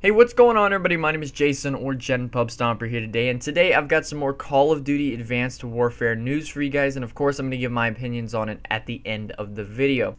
Hey, what's going on everybody? My name is Jason or Gen Pub Stomper here today, and today I've got some more Call of Duty Advanced Warfare news for you guys, and of course I'm going to give my opinions on it at the end of the video.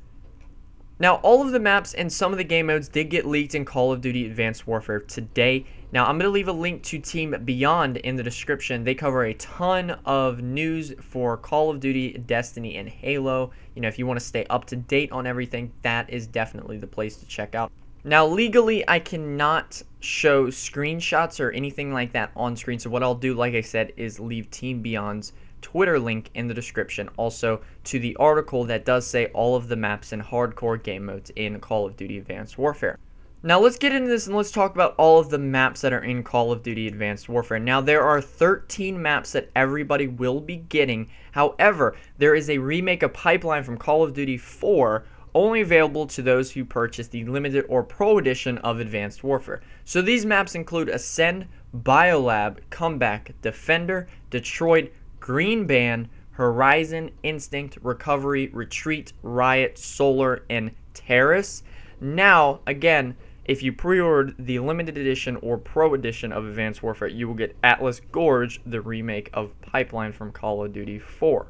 Now, all of the maps and some of the game modes did get leaked in Call of Duty Advanced Warfare today. Now, I'm going to leave a link to Team Beyond in the description. They cover a ton of news for Call of Duty, Destiny, and Halo. You know, if you want to stay up to date on everything, that is definitely the place to check out. Now, legally, I cannot show screenshots or anything like that on screen. So what I'll do, like I said, is leave Team Beyond's Twitter link in the description also to the article that does say all of the maps and hardcore game modes in Call of Duty Advanced Warfare. Now let's get into this and let's talk about all of the maps that are in Call of Duty Advanced Warfare. Now there are 13 maps that everybody will be getting. However, there is a remake of Pipeline from Call of Duty 4 only available to those who purchase the limited or pro edition of Advanced Warfare. So these maps include Ascend, Biolab, Comeback, Defender, Detroit, Green Band, Horizon, Instinct, Recovery, Retreat, Riot, Solar, and Terrace. Now, again, if you pre-ordered the limited edition or pro edition of Advanced Warfare, you will get Atlas Gorge, the remake of Pipeline from Call of Duty 4.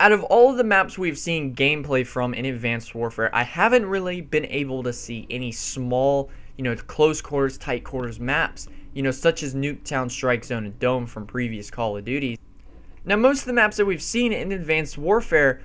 Out of all of the maps we've seen gameplay from in Advanced Warfare, I haven't really been able to see any small, you know, close quarters, tight quarters maps, you know, such as Nuketown Strike Zone and Dome from previous Call of Duty. Now, most of the maps that we've seen in Advanced Warfare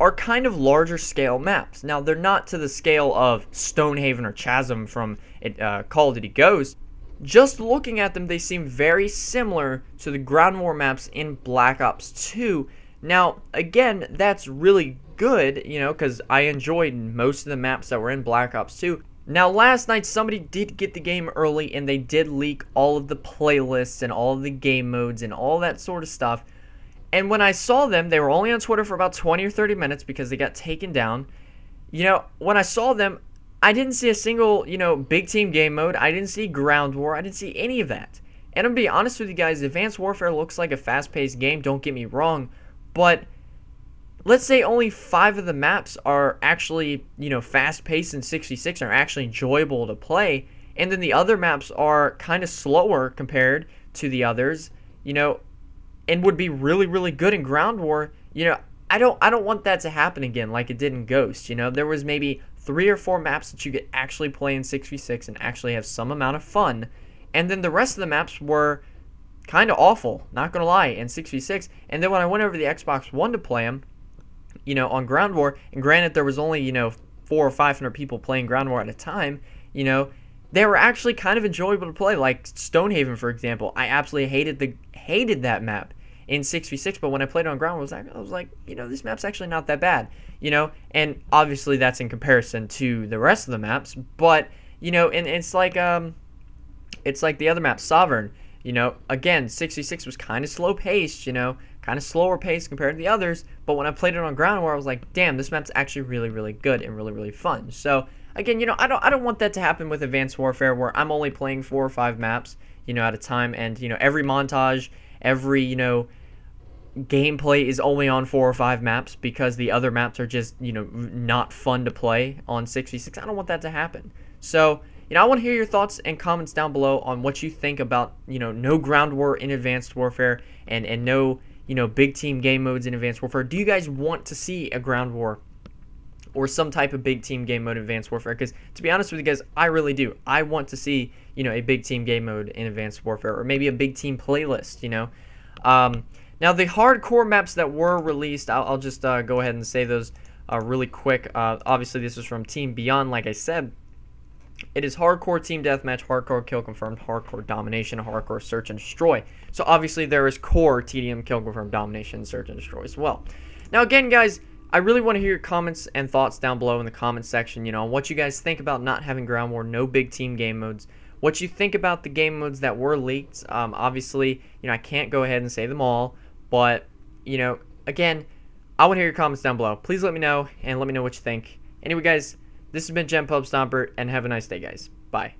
are kind of larger scale maps. Now, they're not to the scale of Stonehaven or Chasm from uh, Call of Duty Ghosts. Just looking at them, they seem very similar to the ground war maps in Black Ops 2. Now, again, that's really good, you know, because I enjoyed most of the maps that were in Black Ops 2. Now, last night, somebody did get the game early, and they did leak all of the playlists and all of the game modes and all that sort of stuff. And when I saw them, they were only on Twitter for about 20 or 30 minutes because they got taken down. You know, when I saw them, I didn't see a single, you know, big team game mode. I didn't see ground war. I didn't see any of that. And I'm going to be honest with you guys, Advanced Warfare looks like a fast-paced game, don't get me wrong, but let's say only 5 of the maps are actually, you know, fast-paced and 66 are actually enjoyable to play, and then the other maps are kind of slower compared to the others. You know, and would be really really good in ground war you know i don't i don't want that to happen again like it did in ghost you know there was maybe three or four maps that you could actually play in 6v6 and actually have some amount of fun and then the rest of the maps were kind of awful not gonna lie in 6v6 and then when i went over the xbox one to play them you know on ground war and granted there was only you know four or five hundred people playing ground war at a time you know they were actually kind of enjoyable to play. Like Stonehaven, for example, I absolutely hated the hated that map in 6v6, but when I played on ground rules, I was like, you know, this map's actually not that bad, you know? And obviously that's in comparison to the rest of the maps, but, you know, and it's like, um, it's like the other map, Sovereign, you know, again, 66 was kind of slow paced, you know, kind of slower paced compared to the others, but when I played it on ground war, I was like, damn, this map's actually really, really good and really, really fun. So, again, you know, I don't, I don't want that to happen with Advanced Warfare where I'm only playing four or five maps, you know, at a time, and, you know, every montage, every, you know, gameplay is only on four or five maps because the other maps are just you know not fun to play on 66. i don't want that to happen so you know i want to hear your thoughts and comments down below on what you think about you know no ground war in advanced warfare and and no you know big team game modes in advanced warfare do you guys want to see a ground war or some type of big team game mode in advanced warfare because to be honest with you guys i really do i want to see you know a big team game mode in advanced warfare or maybe a big team playlist you know um, now, the hardcore maps that were released, I'll, I'll just uh, go ahead and say those uh, really quick. Uh, obviously, this is from Team Beyond, like I said. It is hardcore team deathmatch, hardcore kill confirmed, hardcore domination, hardcore search and destroy. So obviously there is core TDM kill confirmed domination, search and destroy as well. Now again, guys, I really want to hear your comments and thoughts down below in the comment section. You know what you guys think about not having ground war, no big team game modes what you think about the game modes that were leaked. Um, obviously, you know, I can't go ahead and say them all, but, you know, again, I want to hear your comments down below. Please let me know and let me know what you think. Anyway, guys, this has been Gem Pub Stomper, and have a nice day, guys. Bye.